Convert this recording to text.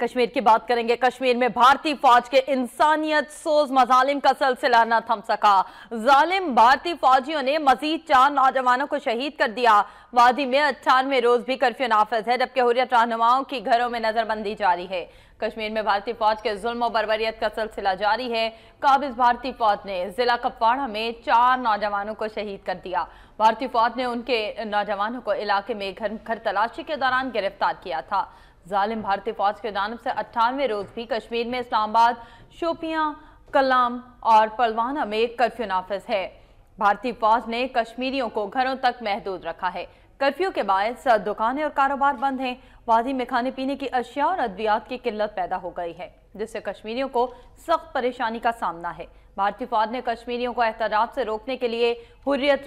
कश्मीर की बात करेंगे कश्मीर में भारतीय फौज के इंसानियत सोज मजालिम का सिलसिला न थम सका जालिम भारतीय फौजियों ने मजीद चार नौजवानों को शहीद कर दिया वादी में अट्ठानवे रोज भी कर्फ्यू नाफज है जबकि हुरियत रहनुमाओं की घरों में नजरबंदी जारी है कश्मीर में भारतीय फौज के जुल्म बरबरीत का सिलसिला जारी है काबिज भारतीय फौज ने जिला कपवाड़ा में चार नौजवानों को शहीद कर दिया भारतीय फौज ने उनके नौजवानों को इलाके में घर घर तलाशी के दौरान गिरफ्तार किया था जालिम भारतीय फौज के जानब से अट्ठानवे रोज भी कश्मीर में इस्लामाबाद शोपियां कलाम और पलवाना में कर्फ्यू नाफिज है भारतीय फौज ने कश्मीरियों को घरों तक महदूद रखा है कर्फ्यू के बायस दुकानें और कारोबार बंद हैं वादी में खाने पीने की अशिया और अद्वियात की किल्लत पैदा हो गई है जिससे कश्मीरियों को सख्त परेशानी का सामना है भारतीय फौज ने कश्मीरियों को एहतराब से रोकने के लिए हुर्रियत